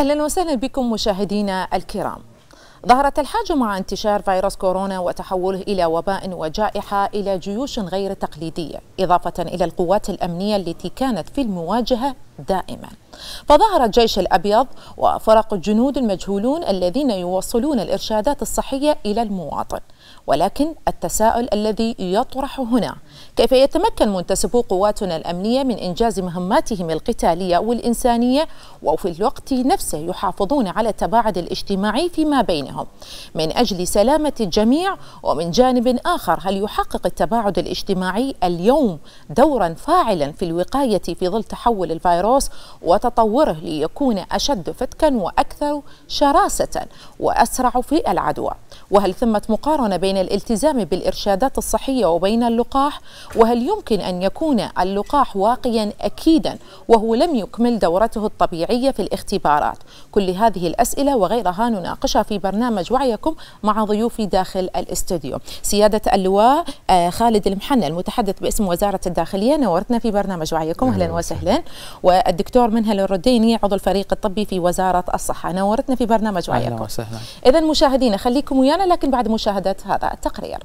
أهلا وسهلا بكم مشاهدينا الكرام ظهرت الحاجة مع انتشار فيروس كورونا وتحوله إلى وباء وجائحة إلى جيوش غير تقليدية إضافة إلى القوات الأمنية التي كانت في المواجهة دائما فظهر الجيش الأبيض وفرق الجنود المجهولون الذين يوصلون الإرشادات الصحية إلى المواطن ولكن التساؤل الذي يطرح هنا كيف يتمكن منتسبو قواتنا الأمنية من إنجاز مهماتهم القتالية والإنسانية وفي الوقت نفسه يحافظون على التباعد الاجتماعي فيما بينهم من أجل سلامة الجميع ومن جانب آخر هل يحقق التباعد الاجتماعي اليوم دورا فاعلا في الوقاية في ظل تحول الفيروس وتطوره ليكون أشد فتكا وأكثر شراسة وأسرع في العدوى وهل ثمة مقارنة بين الالتزام بالإرشادات الصحية وبين اللقاح وهل يمكن أن يكون اللقاح واقيا أكيدا وهو لم يكمل دورته الطبيعية في الاختبارات كل هذه الأسئلة وغيرها نناقشها في برنامج وعيكم مع ضيوفي داخل الاستوديو سيادة اللواء آه، خالد المحنى المتحدث باسم وزارة الداخلية نورتنا في برنامج وعيكم أهلا وسهلا والدكتور منهل الرديني عضو الفريق الطبي في وزارة الصحة نورتنا في برنامج وعيكم أهلا وسهلا إذا مشاهدينا خليكم ويانا لكن بعد مشاهدة هذا هذا التقرير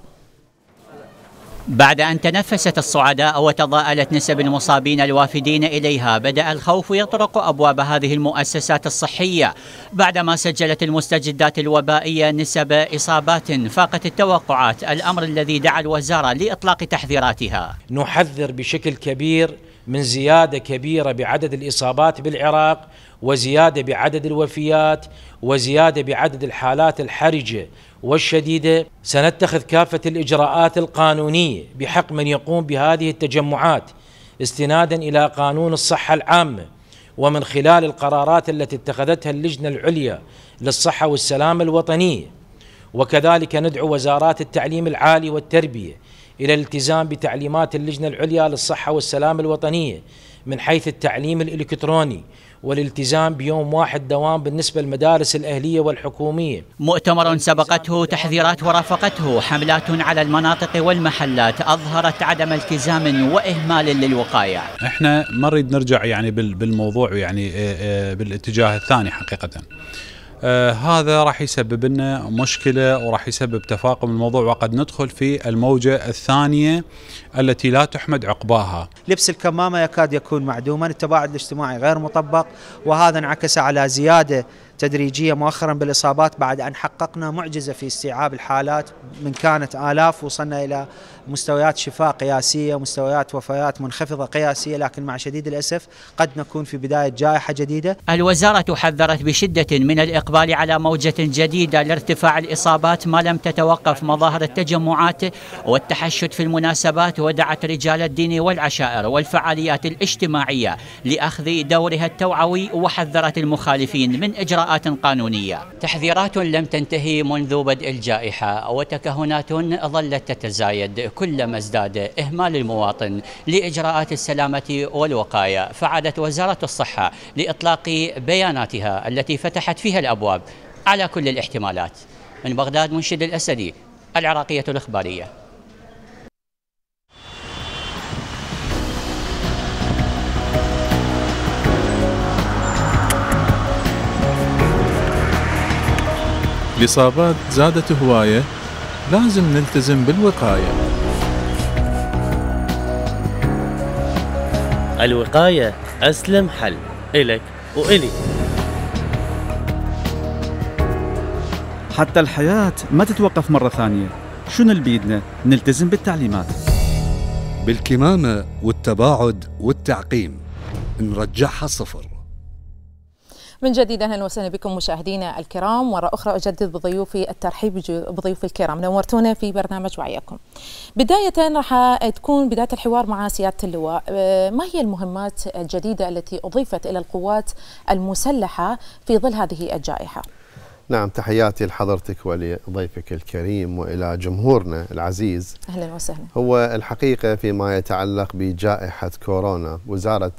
بعد أن تنفست الصعداء وتضاءلت نسب المصابين الوافدين إليها بدأ الخوف يطرق أبواب هذه المؤسسات الصحية بعدما سجلت المستجدات الوبائية نسب إصابات فاقت التوقعات الأمر الذي دعا الوزارة لإطلاق تحذيراتها نحذر بشكل كبير من زيادة كبيرة بعدد الإصابات بالعراق وزيادة بعدد الوفيات وزيادة بعدد الحالات الحرجة والشديده سنتخذ كافه الاجراءات القانونيه بحق من يقوم بهذه التجمعات استنادا الى قانون الصحه العامه ومن خلال القرارات التي اتخذتها اللجنه العليا للصحه والسلامه الوطنيه وكذلك ندعو وزارات التعليم العالي والتربيه الى الالتزام بتعليمات اللجنه العليا للصحه والسلامه الوطنيه من حيث التعليم الالكتروني والالتزام بيوم واحد دوام بالنسبة للمدارس الأهلية والحكومية مؤتمر سبقته تحذيرات ورافقته حملات على المناطق والمحلات أظهرت عدم التزام وإهمال للوقاية احنا ما نريد نرجع يعني بالموضوع يعني آه، آه، بالاتجاه الثاني حقيقة آه هذا راح يسبب لنا مشكله وراح يسبب تفاقم الموضوع وقد ندخل في الموجه الثانيه التي لا تحمد عقباها. لبس الكمامه يكاد يكون معدوما، التباعد الاجتماعي غير مطبق وهذا انعكس على زياده تدريجيه مؤخرا بالاصابات بعد ان حققنا معجزه في استيعاب الحالات من كانت الاف وصلنا الى مستويات شفاء قياسية مستويات وفيات منخفضة قياسية لكن مع شديد الأسف قد نكون في بداية جائحة جديدة الوزارة حذرت بشدة من الإقبال على موجة جديدة لارتفاع الإصابات ما لم تتوقف مظاهر التجمعات والتحشد في المناسبات ودعت رجال الدين والعشائر والفعاليات الاجتماعية لأخذ دورها التوعوي وحذرت المخالفين من إجراءات قانونية تحذيرات لم تنتهي منذ بدء الجائحة وتكهنات ظلت تتزايد كلما ازداد إهمال المواطن لإجراءات السلامة والوقاية فعادت وزارة الصحة لإطلاق بياناتها التي فتحت فيها الأبواب على كل الاحتمالات من بغداد منشد الأسدي العراقية الإخبارية الإصابات زادت هواية لازم نلتزم بالوقاية الوقاية أسلم حل إلك وإلي حتى الحياة ما تتوقف مرة ثانية شنو اللي بيدنا نلتزم بالتعليمات بالكمامة والتباعد والتعقيم نرجعها صفر من جديد اهلا وسهلا بكم مشاهدينا الكرام مره اخرى اجدد بضيوفي الترحيب بضيوفي الكرام نورتونا في برنامج وعيكم. بدايه راح تكون بدايه الحوار مع سياده اللواء أه، ما هي المهمات الجديده التي اضيفت الى القوات المسلحه في ظل هذه الجائحه؟ نعم تحياتي لحضرتك ولضيفك الكريم والى جمهورنا العزيز اهلا وسهلا هو الحقيقه فيما يتعلق بجائحه كورونا وزاره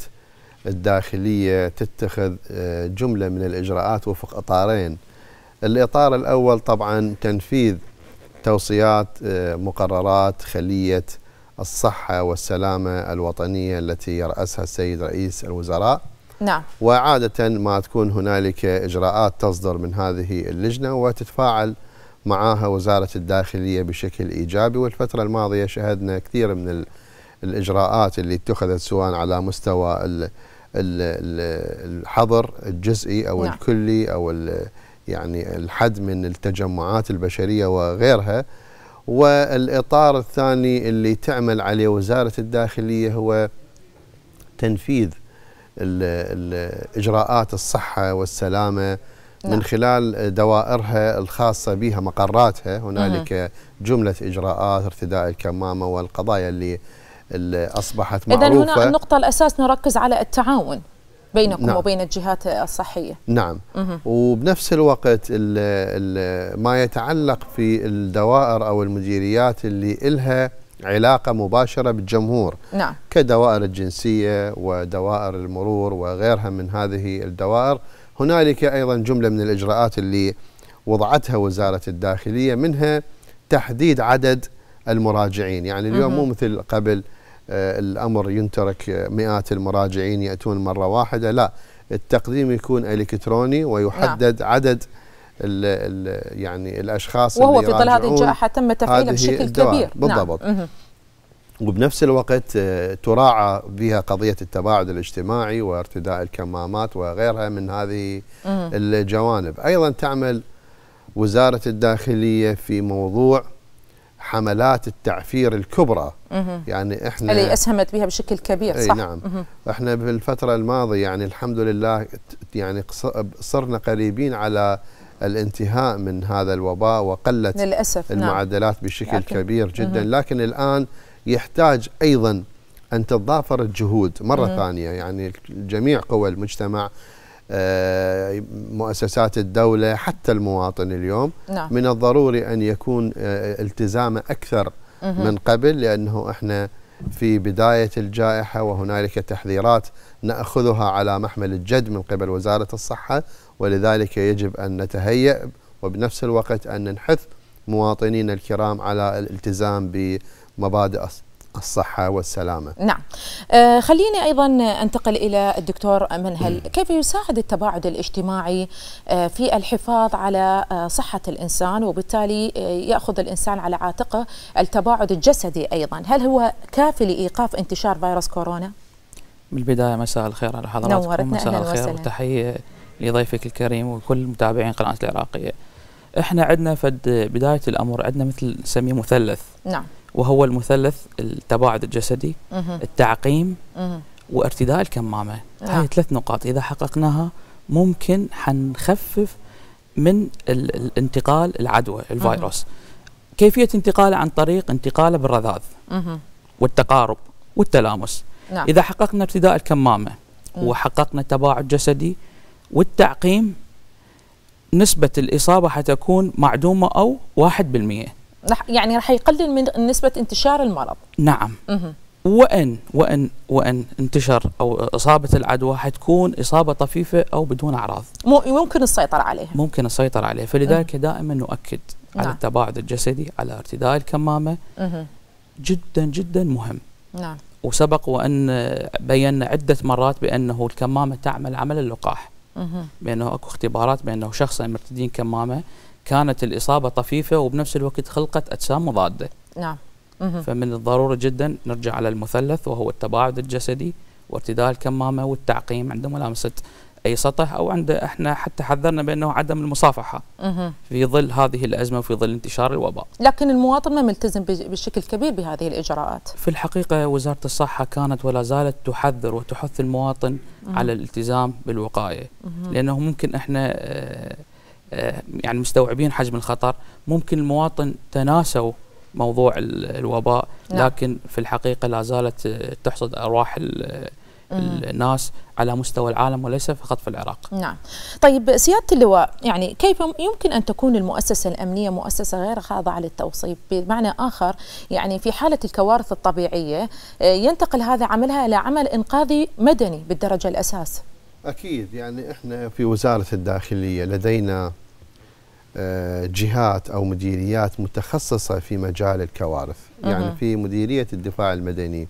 الداخلية تتخذ آه، جملة من الإجراءات وفق إطارين الإطار الأول طبعا تنفيذ توصيات آه، مقررات خلية الصحة والسلامة الوطنية التي يرأسها السيد رئيس الوزراء نعم وعادة ما تكون هنالك إجراءات تصدر من هذه اللجنة وتتفاعل معها وزارة الداخلية بشكل إيجابي والفترة الماضية شهدنا كثير من الإجراءات اللي اتخذت سواء على مستوى الحظر الجزئي او نعم. الكلي او يعني الحد من التجمعات البشريه وغيرها والاطار الثاني اللي تعمل عليه وزاره الداخليه هو تنفيذ اجراءات الصحه والسلامه نعم. من خلال دوائرها الخاصه بها مقراتها هنالك جمله اجراءات ارتداء الكمامه والقضايا اللي اللي أصبحت معروفة إذا هنا النقطة الأساس نركز على التعاون بينكم نعم. وبين الجهات الصحية نعم مه. وبنفس الوقت الـ الـ ما يتعلق في الدوائر أو المديريات اللي إلها علاقة مباشرة بالجمهور نعم. كدوائر الجنسية ودوائر المرور وغيرها من هذه الدوائر هنالك أيضا جملة من الإجراءات اللي وضعتها وزارة الداخلية منها تحديد عدد المراجعين يعني اليوم مه. مو مثل قبل آه، الأمر ينترك آه، مئات المراجعين يأتون مرة واحدة لا التقديم يكون إلكتروني ويحدد نعم. عدد الـ الـ يعني الأشخاص وهو اللي في ظل هذه الجائحة تم تفعيله بشكل الدوام. كبير نعم. بالضبط نعم. وبنفس الوقت آه، تراعى بها قضية التباعد الاجتماعي وارتداء الكمامات وغيرها من هذه الجوانب أيضا تعمل وزارة الداخلية في موضوع حملات التعفير الكبرى يعني احنا اللي اسهمت بها بشكل كبير صح؟ نعم مه. احنا بالفتره الماضيه يعني الحمد لله يعني صرنا قريبين على الانتهاء من هذا الوباء وقلت للأسف نعم. المعدلات نعم. بشكل لكن. كبير جدا مه. لكن الان يحتاج ايضا ان تتضافر الجهود مره مه. ثانيه يعني جميع قوى المجتمع آه، مؤسسات الدولة حتى المواطن اليوم نعم. من الضروري أن يكون آه، التزامه أكثر مه. من قبل لأنه إحنا في بداية الجائحة وهنالك تحذيرات نأخذها على محمل الجد من قبل وزارة الصحة ولذلك يجب أن نتهيأ وبنفس الوقت أن نحث مواطنين الكرام على الالتزام بمبادئ الصحة والسلامة نعم آه خليني أيضا أنتقل إلى الدكتور منهل كيف يساعد التباعد الاجتماعي آه في الحفاظ على آه صحة الإنسان وبالتالي آه، يأخذ الإنسان على عاتقه التباعد الجسدي أيضا هل هو كافي لإيقاف انتشار فيروس كورونا؟ بالبداية مساء الخير على حضراتكم مساء الخير وتحية لضيفك الكريم وكل متابعين قناة العراقية احنا عندنا فد بداية الأمر عندنا مثل نسميه مثلث نعم وهو المثلث التباعد الجسدي التعقيم وارتداء الكمامه نعم. هاي ثلاث نقاط اذا حققناها ممكن حنخفف من الانتقال العدوى الفيروس كيفيه انتقاله عن طريق انتقاله بالرذاذ والتقارب والتلامس نعم. اذا حققنا ارتداء الكمامه وحققنا تباعد جسدي والتعقيم نسبه الاصابه حتكون معدومه او 1% يعني رح يقلل من نسبة انتشار المرض نعم مه. وان وان وان انتشر او اصابه العدوى حتكون اصابه طفيفه او بدون اعراض ممكن السيطره عليها ممكن السيطره عليها فلذلك دائما نؤكد نعم. على التباعد الجسدي على ارتداء الكمامه مه. جدا جدا مهم نعم وسبق وان بينا عده مرات بانه الكمامه تعمل عمل اللقاح مه. بانه اكو اختبارات بانه شخص مرتدين كمامه كانت الإصابة طفيفة وبنفس الوقت خلقت أجسام مضادة نعم فمن الضروري جدا نرجع على المثلث وهو التباعد الجسدي وارتداء الكمامة والتعقيم عند ملامسة أي سطح أو عند إحنا حتى حذرنا بأنه عدم المصافحة في ظل هذه الأزمة وفي ظل انتشار الوباء لكن المواطن ما ملتزم بشكل كبير بهذه الإجراءات في الحقيقة وزارة الصحة كانت ولا زالت تحذر وتحث المواطن على الالتزام بالوقاية لأنه ممكن إحنا آه آه، يعني مستوعبين حجم الخطر ممكن المواطن تناسوا موضوع الوباء نعم. لكن في الحقيقة لا زالت آه، تحصد أرواح الناس على مستوى العالم وليس فقط في العراق نعم طيب سيادة اللواء يعني كيف يمكن أن تكون المؤسسة الأمنية مؤسسة غير خاضعة للتوصيف بمعنى آخر يعني في حالة الكوارث الطبيعية آه، ينتقل هذا عملها إلى عمل إنقاذي مدني بالدرجة الأساس أكيد يعني إحنا في وزارة الداخلية لدينا آه، جهات أو مديريات متخصصة في مجال الكوارث يعني في مديرية الدفاع المدني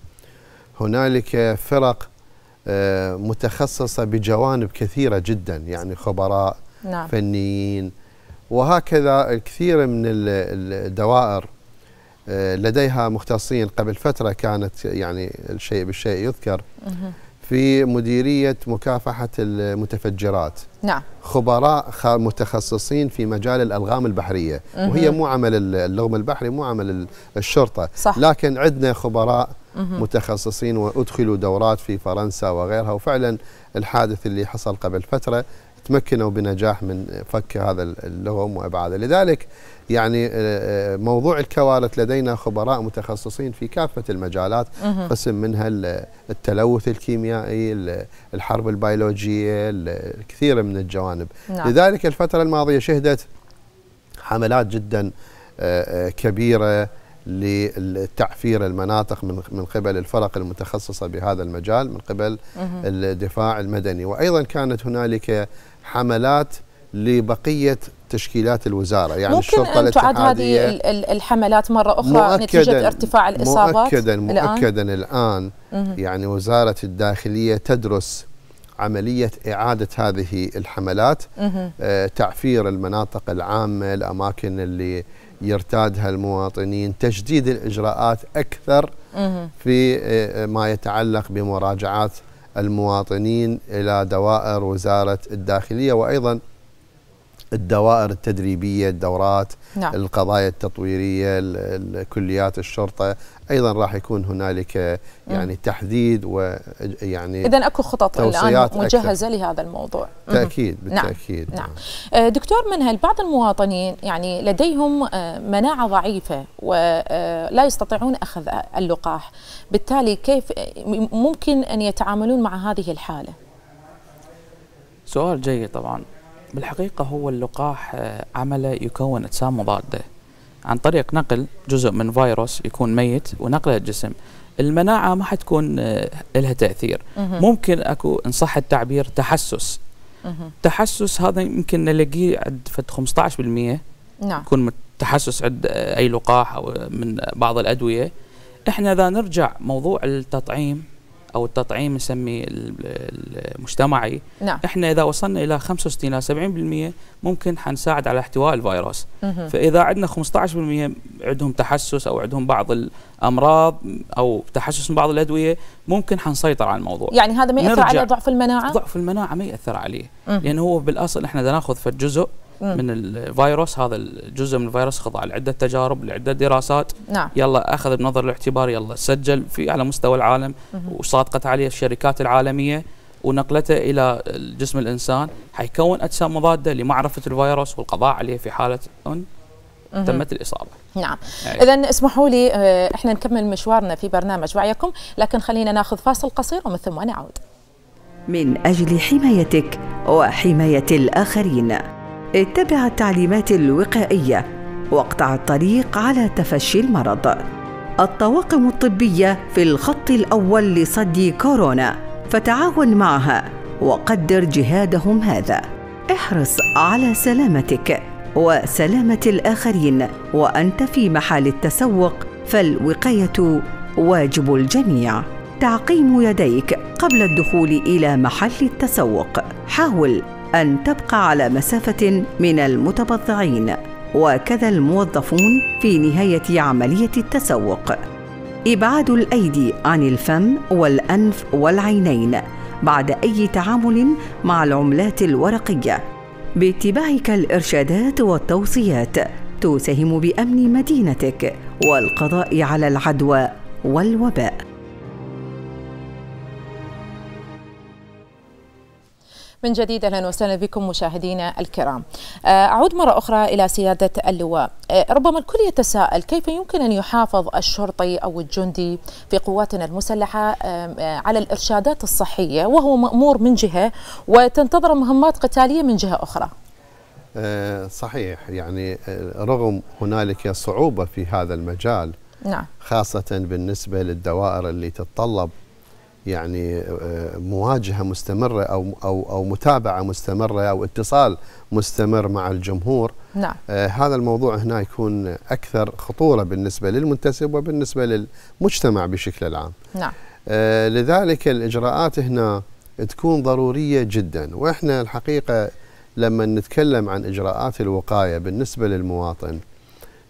هنالك فرق آه، متخصصة بجوانب كثيرة جدا يعني خبراء نعم. فنيين وهكذا الكثير من الدوائر آه، لديها مختصين قبل فترة كانت يعني الشيء بالشيء يذكر مه. في مديرية مكافحة المتفجرات نعم خبراء متخصصين في مجال الألغام البحرية مه. وهي مو عمل اللغم البحري مو عمل الشرطة صح. لكن عندنا خبراء مه. متخصصين وأدخلوا دورات في فرنسا وغيرها وفعلا الحادث اللي حصل قبل فترة تمكنوا بنجاح من فك هذا اللغم وإبعاده لذلك يعني آه، آه، موضوع الكوارث لدينا خبراء متخصصين في كافة المجالات قسم منها التلوث الكيميائي الحرب البيولوجية الكثير من الجوانب نعم. لذلك الفترة الماضية شهدت حملات جدا آه، كبيرة للتعفير المناطق من من قبل الفرق المتخصصه بهذا المجال من قبل الدفاع المدني وايضا كانت هنالك حملات لبقيه تشكيلات الوزارة يعني ممكن الشرطة أن تعد هذه الحملات مرة أخرى مؤكداً نتيجة ارتفاع الإصابات مؤكدا مؤكدا الآن, الآن يعني وزارة الداخلية تدرس عملية إعادة هذه الحملات آه تعفير المناطق العامة الأماكن اللي يرتادها المواطنين تشديد الإجراءات أكثر في آه، ما يتعلق بمراجعات المواطنين إلى دوائر وزارة الداخلية وأيضا الدوائر التدريبيه، الدورات، نعم. القضايا التطويريه، كليات الشرطه، ايضا راح يكون هنالك يعني مم. تحديد ويعني اذا اكو خطط الان مجهزه أكثر. لهذا الموضوع بالتاكيد نعم. بالتاكيد نعم, نعم. دكتور منهل بعض المواطنين يعني لديهم آه، مناعه ضعيفه ولا آه، يستطيعون اخذ اللقاح بالتالي كيف ممكن ان يتعاملون مع هذه الحاله سؤال جيد طبعا بالحقيقة هو اللقاح آه، عمله يكون أجسام مضادة عن طريق نقل جزء من فيروس يكون ميت ونقله الجسم المناعة ما حتكون آه، لها تأثير ممكن أكو إن صح التعبير تحسس تحسس هذا يمكن نلاقيه عند فد 15% نعم يكون تحسس عند آه، أي لقاح أو من بعض الأدوية إحنا إذا نرجع موضوع التطعيم او التطعيم نسميه المجتمعي نعم. احنا اذا وصلنا الى 65 الى 70% ممكن حنساعد على احتواء الفيروس مه. فاذا عندنا 15% عندهم تحسس او عندهم بعض الامراض او تحسس من بعض الادويه ممكن حنسيطر على الموضوع يعني هذا ما ياثر على ضعف المناعه ضعف المناعه ما ياثر عليه لانه هو بالاصل احنا ناخذ فجزء من الفيروس هذا الجزء من الفيروس خضع لعده تجارب لعده دراسات نعم. يلا اخذ بنظر الاعتبار يلا سجل في على مستوى العالم وصادقت عليه الشركات العالميه ونقلته الى جسم الانسان حيكون اجسام مضاده لمعرفه الفيروس والقضاء عليه في حاله أن تمت الاصابه. نعم، يعني. نعم. اذا اسمحوا لي آه، احنا نكمل مشوارنا في برنامج وعيكم، لكن خلينا ناخذ فاصل قصير ومن ثم نعود. من اجل حمايتك وحمايه الاخرين. اتبع التعليمات الوقائية واقطع الطريق على تفشي المرض الطواقم الطبية في الخط الأول لصد كورونا فتعاون معها وقدر جهادهم هذا احرص على سلامتك وسلامة الآخرين وأنت في محل التسوق فالوقاية واجب الجميع تعقيم يديك قبل الدخول إلى محل التسوق حاول أن تبقى على مسافة من المتبضعين وكذا الموظفون في نهاية عملية التسوق. إبعاد الأيدي عن الفم والأنف والعينين بعد أي تعامل مع العملات الورقية. باتباعك الإرشادات والتوصيات تساهم بأمن مدينتك والقضاء على العدوى والوباء. من جديد اهلا وسهلا بكم مشاهدينا الكرام. آه، اعود مره اخرى الى سياده اللواء، آه، ربما الكل يتساءل كيف يمكن ان يحافظ الشرطي او الجندي في قواتنا المسلحه آه، على الارشادات الصحيه وهو مامور من جهه وتنتظر مهمات قتاليه من جهه اخرى. صحيح يعني رغم هنالك صعوبه في هذا المجال نعم. خاصه بالنسبه للدوائر اللي تتطلب يعني آه، مواجهه مستمره او او او متابعه مستمره او اتصال مستمر مع الجمهور نعم. آه، هذا الموضوع هنا يكون اكثر خطوره بالنسبه للمنتسب وبالنسبه للمجتمع بشكل عام نعم. آه، لذلك الاجراءات هنا تكون ضروريه جدا واحنا الحقيقه لما نتكلم عن اجراءات الوقايه بالنسبه للمواطن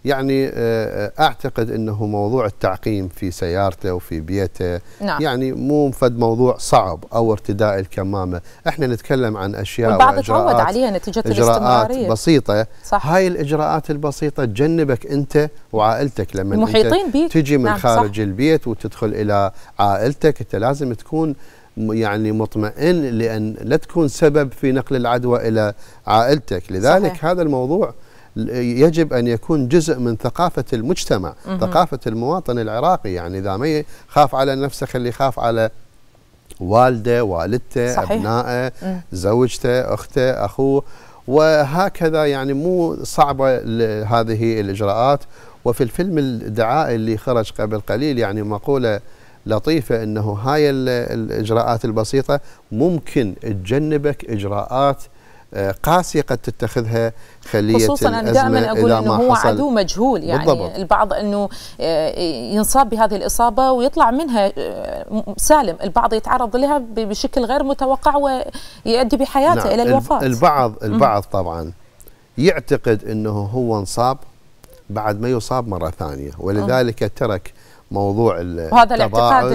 يعني آه، آه، اعتقد انه موضوع التعقيم في سيارته وفي بيته نعم. يعني مو فد موضوع صعب او ارتداء الكمامه، احنا نتكلم عن اشياء والبعض تعود عليها نتيجه الاستمراريه بسيطه صح. هاي الاجراءات البسيطه تجنبك انت وعائلتك لما المحيطين بيك تجي من نعم خارج صح. البيت وتدخل الى عائلتك انت لازم تكون يعني مطمئن لان لا تكون سبب في نقل العدوى الى عائلتك، لذلك صحيح. هذا الموضوع يجب أن يكون جزء من ثقافة المجتمع ثقافة المواطن العراقي يعني إذا ما يخاف على نفسه خلي يخاف على والده والدته صحيح. أبنائه زوجته أخته أخوه وهكذا يعني مو صعبة هذه الإجراءات وفي الفيلم الدعائي اللي خرج قبل قليل يعني مقولة لطيفة أنه هاي الإجراءات البسيطة ممكن تجنبك إجراءات آه، قاسيه قد تتخذها خليه خصوصا انا دائما اقول انه هو عدو مجهول يعني بالضبط. البعض انه آه، ينصاب بهذه الاصابه ويطلع منها آه، سالم، البعض يتعرض لها بشكل غير متوقع ويؤدي بحياته نعم. الى الوفاه. البعض البعض طبعا يعتقد انه هو انصاب بعد ما يصاب مره ثانيه ولذلك أه. ترك موضوع التباعد وهذا الاعتقاد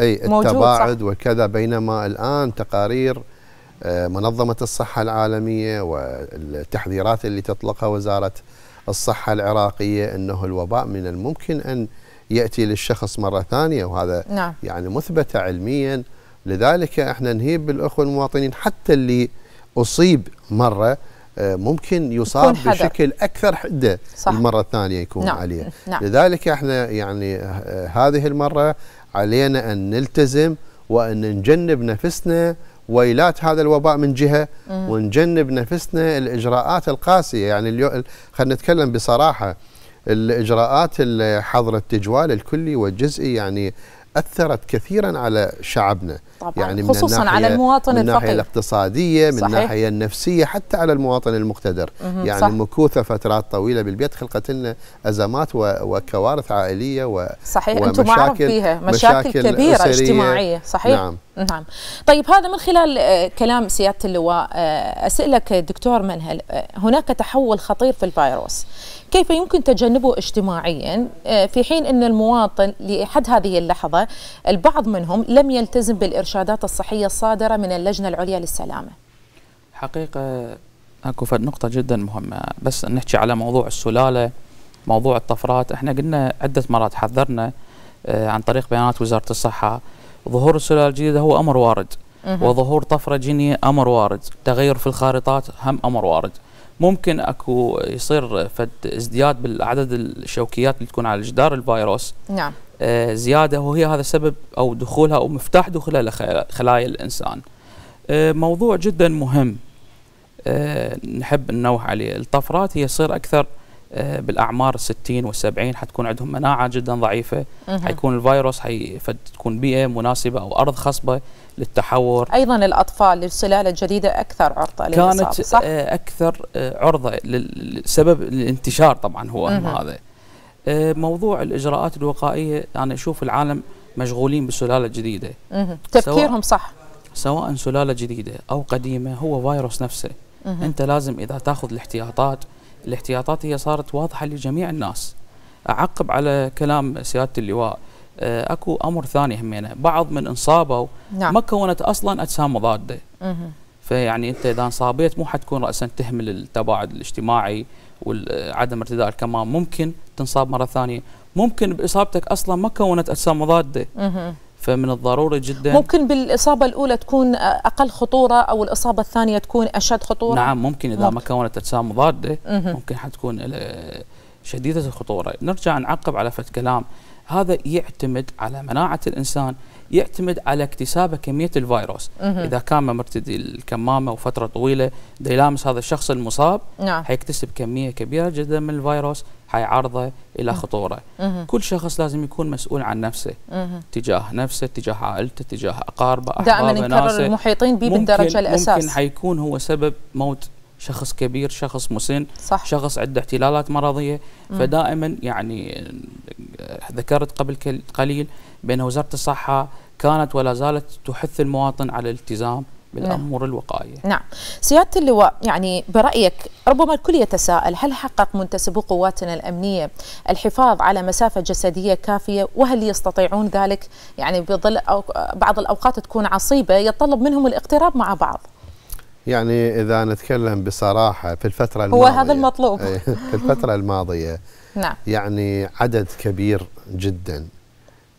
الموجود التباعد صح؟ وكذا بينما الان تقارير آه، منظمة الصحة العالمية والتحذيرات اللي تطلقها وزارة الصحة العراقية أنه الوباء من الممكن أن يأتي للشخص مرة ثانية وهذا نعم. يعني مثبتة علميا لذلك احنا نهيب بالأخوة المواطنين حتى اللي أصيب مرة آه، ممكن يصاب بشكل أكثر حدة صح. المرة الثانية يكون نعم. عليه نعم. لذلك احنا يعني آه، هذه المرة علينا أن نلتزم وأن نجنب نفسنا ويلات هذا الوباء من جهه ونجنب نفسنا الاجراءات القاسيه يعني خلينا نتكلم بصراحه الاجراءات حظر التجوال الكلي والجزئي يعني اثرت كثيرا على شعبنا طبعا يعني خصوصا من خصوصا على المواطن من الناحيه الاقتصاديه من الناحيه النفسيه حتى على المواطن المقتدر يعني صح. مكوثه فترات طويله بالبيت خلقت لنا ازمات وكوارث عائليه و صحيح ومشاكل انتم فيها مشاكل, مشاكل كبيره اجتماعيه صحيح نعم نعم طيب هذا من خلال آه، كلام سيادة اللواء آه، أسألك دكتور منهل آه، هناك تحول خطير في الفيروس كيف يمكن تجنبه اجتماعيا في حين أن المواطن لحد هذه اللحظة البعض منهم لم يلتزم بالإرشادات الصحية الصادرة من اللجنة العليا للسلامة حقيقة اكو فد نقطة جدا مهمة بس نحكي على موضوع السلالة موضوع الطفرات احنا قلنا عدة مرات حذرنا عن طريق بيانات وزارة الصحة ظهور السلالة الجديدة هو أمر وارد وظهور طفرة جينية أمر وارد تغير في الخارطات هم أمر وارد ممكن اكو يصير فد ازدياد بالعدد الشوكيات اللي تكون على جدار الفيروس نعم آه، زياده وهي هذا سبب او دخولها او مفتاح دخولها لخلايا الانسان آه، موضوع جدا مهم آه، نحب ننوه عليه الطفرات هي تصير اكثر آه، بالاعمار 60 وال70 حتكون عندهم مناعه جدا ضعيفه حيكون الفيروس حتكون بيئه مناسبه او ارض خصبه للتحور ايضا الاطفال للسلاله الجديده اكثر عرضه للاصابه كانت صح؟ آه، اكثر آه، عرضه لسبب الانتشار طبعا هو اهم هذا موضوع الاجراءات الوقائيه انا اشوف العالم مشغولين بالسلاله الجديده تفكيرهم صح سواء سلاله جديده او قديمه هو فيروس نفسه انت لازم اذا تاخذ الاحتياطات الاحتياطات هي صارت واضحه لجميع الناس اعقب على كلام سياده اللواء آه، اكو امر ثاني همينه بعض من انصابوا نعم. ما كونت اصلا اجسام مضاده فيعني انت اذا انصابيت مو حتكون راسا تهمل التباعد الاجتماعي وعدم ارتداء الكمام ممكن تنصاب مره ثانيه ممكن باصابتك اصلا ما كونت اجسام مضاده مه. فمن الضروري جدا ممكن بالإصابة الأولى تكون أقل خطورة أو الإصابة الثانية تكون أشد خطورة نعم ممكن إذا ما كونت أجسام مضادة ممكن حتكون شديدة الخطورة نرجع نعقب على فت كلام هذا يعتمد على مناعة الإنسان يعتمد على اكتسابه كمية الفيروس مه. إذا كان مرتدي الكمامة وفترة طويلة يلامس هذا الشخص المصاب نعم. حيكتسب كمية كبيرة جدا من الفيروس حيعرضه الى خطوره كل شخص لازم يكون مسؤول عن نفسه تجاه نفسه تجاه عائلته تجاه اقاربه احبابه دائما نكرر المحيطين به بالدرجه الاساس ممكن حيكون هو سبب موت شخص كبير شخص مسن صح. شخص عنده احتلالات مرضيه فدائما يعني ذكرت قبل قليل بان وزاره الصحه كانت ولا زالت تحث المواطن على الالتزام من نعم. امور الوقايه. نعم. سياده اللواء يعني برايك ربما الكل يتساءل هل حقق منتسبو قواتنا الامنيه الحفاظ على مسافه جسديه كافيه وهل يستطيعون ذلك؟ يعني بظل أو بعض الاوقات تكون عصيبه يتطلب منهم الاقتراب مع بعض. يعني اذا نتكلم بصراحه في الفتره الماضيه هو هذا المطلوب في الفتره الماضيه نعم يعني عدد كبير جدا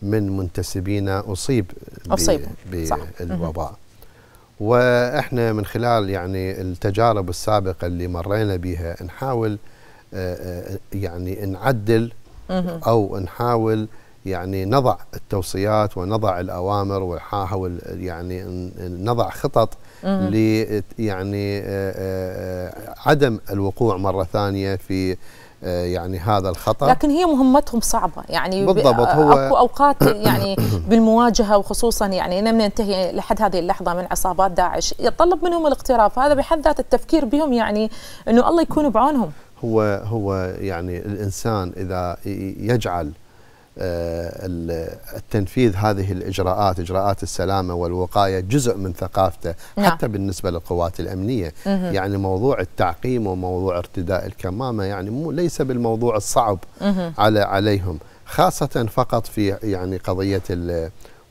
من منتسبينا اصيب, أصيب. بالوباء. صح. واحنا من خلال يعني التجارب السابقه اللي مرينا بها نحاول آه، آه، يعني نعدل او نحاول يعني نضع التوصيات ونضع الاوامر ونحاول يعني نضع خطط ل يعني آه، عدم الوقوع مره ثانيه في آه، يعني هذا الخطا لكن هي مهمتهم صعبه يعني بالضبط هو اكو اوقات يعني بالمواجهه وخصوصا يعني لم ننتهي لحد هذه اللحظه من عصابات داعش يتطلب منهم الاقتراف هذا بحد ذات التفكير بهم يعني انه الله يكون بعونهم هو هو يعني الانسان اذا يجعل آه، التنفيذ هذه الإجراءات إجراءات السلامة والوقاية جزء من ثقافته نعم. حتى بالنسبة للقوات الأمنية مه. يعني موضوع التعقيم وموضوع ارتداء الكمامة يعني مو ليس بالموضوع الصعب مه. على عليهم خاصة فقط في يعني قضية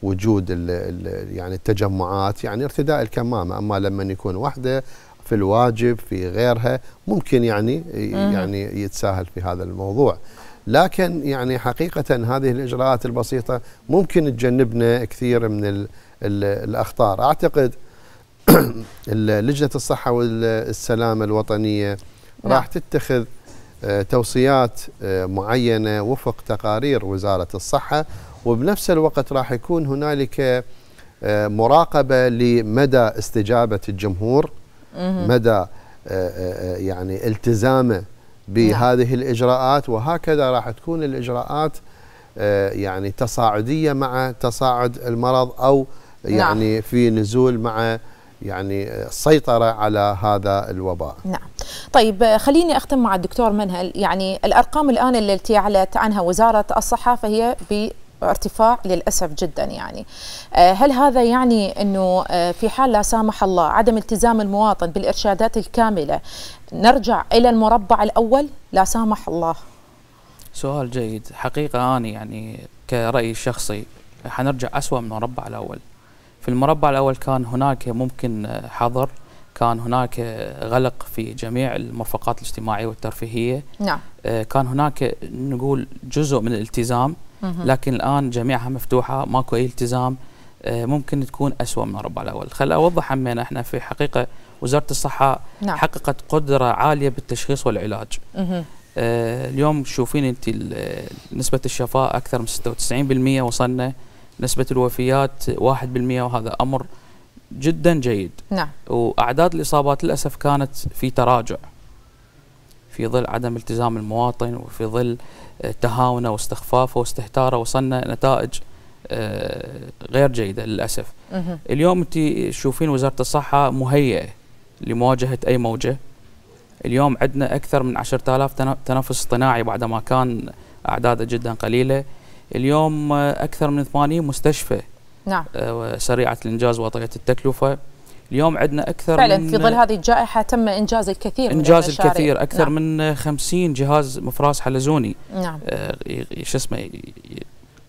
وجود الـ الـ يعني التجمعات يعني ارتداء الكمامة أما لما يكون وحده في الواجب في غيرها ممكن يعني مه. يعني يتساهل في هذا الموضوع لكن يعني حقيقة هذه الإجراءات البسيطة ممكن تجنبنا كثير من الـ الـ الأخطار أعتقد لجنة الصحة والسلامة الوطنية نعم. راح تتخذ آه، توصيات آه، معينة وفق تقارير وزارة الصحة وبنفس الوقت راح يكون هنالك آه، مراقبة لمدى استجابة الجمهور مدى يعني التزامه نعم. بهذه الإجراءات وهكذا راح تكون الإجراءات آه، يعني تصاعدية مع تصاعد المرض أو نعم. يعني نعم. في نزول مع يعني السيطرة على هذا الوباء نعم طيب آه، خليني أختم مع الدكتور منهل يعني الأرقام الآن التي اعلنت عنها وزارة الصحة فهي ارتفاع للاسف جدا يعني آه، هل هذا يعني انه آه، في حال لا سامح الله عدم التزام المواطن بالارشادات الكامله نرجع الى المربع الاول لا سامح الله سؤال جيد حقيقه انا يعني كرايي الشخصي حنرجع اسوا من المربع الاول في المربع الاول كان هناك ممكن حظر كان هناك غلق في جميع المرفقات الاجتماعيه والترفيهيه نعم آه، كان هناك نقول جزء من الالتزام لكن الان جميعها مفتوحه ماكو اي التزام آه، ممكن تكون أسوأ من الربع الأول خل أوضح همين إحنا في حقيقة وزارة الصحة نعم. حققت قدرة عالية بالتشخيص والعلاج آه اليوم تشوفين أنت نسبة الشفاء أكثر من 96% وصلنا نسبة الوفيات 1% وهذا أمر جدا جيد نعم. وأعداد الإصابات للأسف كانت في تراجع في ظل عدم التزام المواطن وفي ظل آه، تهاونه واستخفافه واستهتاره وصلنا نتائج آه، غير جيده للاسف. اليوم انت تشوفين وزاره الصحه مهيئه لمواجهه اي موجه. اليوم عندنا اكثر من 10000 تنفس اصطناعي بعدما كان اعداده جدا قليله. اليوم آه، اكثر من 80 مستشفى نعم سريعه الانجاز وطريقه التكلفه. اليوم عندنا اكثر فعلا من في ظل هذه الجائحه تم انجاز الكثير انجاز من الكثير اكثر نعم. من 50 جهاز مفراس حلزوني نعم آه، شو اسمه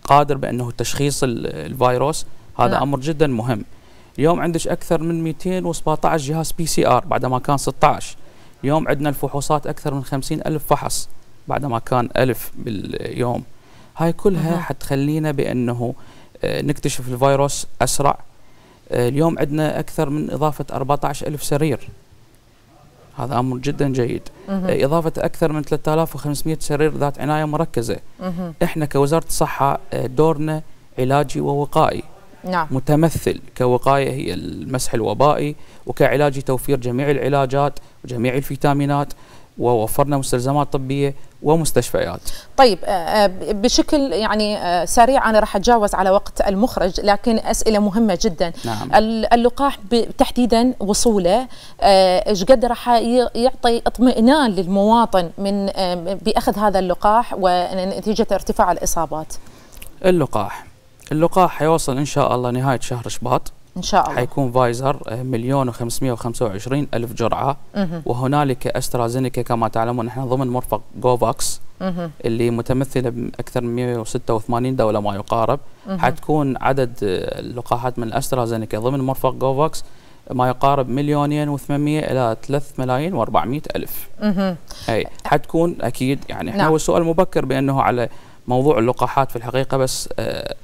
قادر بانه تشخيص الفيروس هذا نعم. امر جدا مهم اليوم عندك اكثر من 217 جهاز بي سي ار بعد ما كان 16 اليوم عندنا الفحوصات اكثر من 50 الف فحص بعد ما كان ألف باليوم هاي كلها حتخلينا بانه آه، نكتشف الفيروس اسرع آه، اليوم عندنا أكثر من إضافة 14 ألف سرير هذا أمر جدا جيد مه. آه، إضافة أكثر من 3500 سرير ذات عناية مركزة مه. إحنا كوزارة الصحة آه، دورنا علاجي ووقائي نعم. متمثل كوقاية هي المسح الوبائي وكعلاجي توفير جميع العلاجات وجميع الفيتامينات ووفرنا مستلزمات طبيه ومستشفيات. طيب آه، آه، بشكل يعني آه، سريع انا راح اتجاوز على وقت المخرج لكن اسئله مهمه جدا. نعم. اللقاح تحديدا وصوله ايش قد راح يعطي اطمئنان للمواطن من باخذ هذا اللقاح ونتيجه ارتفاع الاصابات. اللقاح اللقاح حيوصل ان شاء الله نهايه شهر شباط ان شاء الله حيكون فايزر آه، مليون و525 الف جرعه مه. وهنالك استرازينيكا كما تعلمون احنا ضمن مرفق جوفاكس مه. اللي متمثله باكثر من 186 دوله ما يقارب مه. حتكون عدد آه، اللقاحات من استرازينيكا ضمن مرفق جوفاكس ما يقارب مليونين و800 الى 3 ملايين و400 الف. اها. اي حتكون اكيد يعني احنا نعم. هو السؤال مبكر بانه على موضوع اللقاحات في الحقيقه بس آه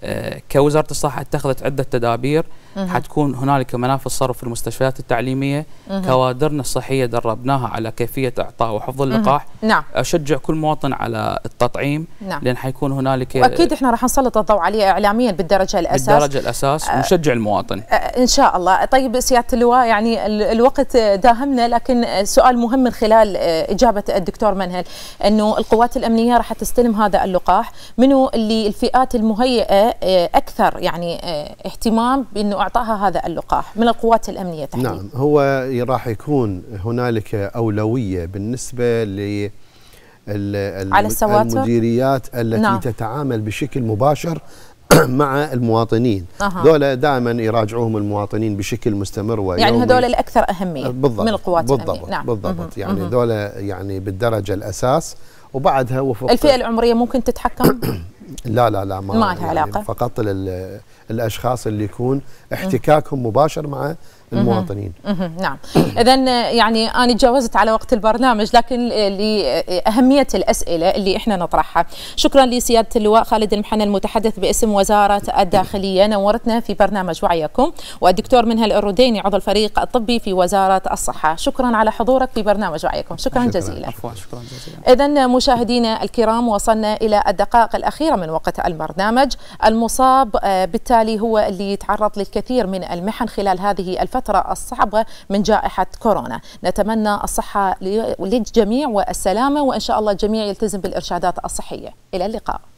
آه، كوزاره الصحه اتخذت عده تدابير حتكون هنالك منافذ صرف في المستشفيات التعليميه كوادرنا الصحيه دربناها على كيفيه اعطاء وحفظ اللقاح نعم. اشجع كل مواطن على التطعيم نعم. لان حيكون هنالك اكيد احنا راح نسلط الضوء عليه اعلاميا بالدرجه الاساس بالدرجه الاساس أه ونشجع المواطن أه ان شاء الله طيب سياده اللواء يعني الوقت داهمنا لكن سؤال مهم من خلال آه، اجابه الدكتور منهل انه القوات الامنيه راح تستلم هذا اللقاح منو اللي الفئات المهيئه آه، اكثر يعني آه، اهتمام بانه اعطائها هذا اللقاح من القوات الامنيه تحديدا نعم هو راح يكون هنالك اولويه بالنسبه ل على المديريات التي نعم. تتعامل بشكل مباشر مع المواطنين أه. دائما يراجعوهم المواطنين بشكل مستمر ويومي يعني هذول الأكثر أهمية آه، بالضبط من القوات بالضبط الأمنية نعم. بالضبط يعني هذول يعني بالدرجة الأساس وبعدها وفق الفئة العمرية ممكن تتحكم لا لا لا ما, ما يعني علاقه فقط للاشخاص اللي يكون احتكاكهم مباشر مع المواطنين نعم اذا يعني انا تجاوزت على وقت البرنامج لكن لاهميه الاسئله اللي احنا نطرحها شكرا لسياده اللواء خالد المحنى المتحدث باسم وزاره الداخليه نورتنا في برنامج وعيكم والدكتور منها الروديني عضو الفريق الطبي في وزاره الصحه شكرا على حضورك في برنامج وعيكم شكرا, شكرا جزيلا عفوا شكرا جزيلا اذا مشاهدينا الكرام وصلنا الى الدقائق الاخيره من وقت البرنامج المصاب آه، بالتالي هو اللي يتعرض للكثير من المحن خلال هذه الفترة الفترة الصعبة من جائحة كورونا نتمنى الصحة للجميع والسلامة وإن شاء الله الجميع يلتزم بالإرشادات الصحية إلى اللقاء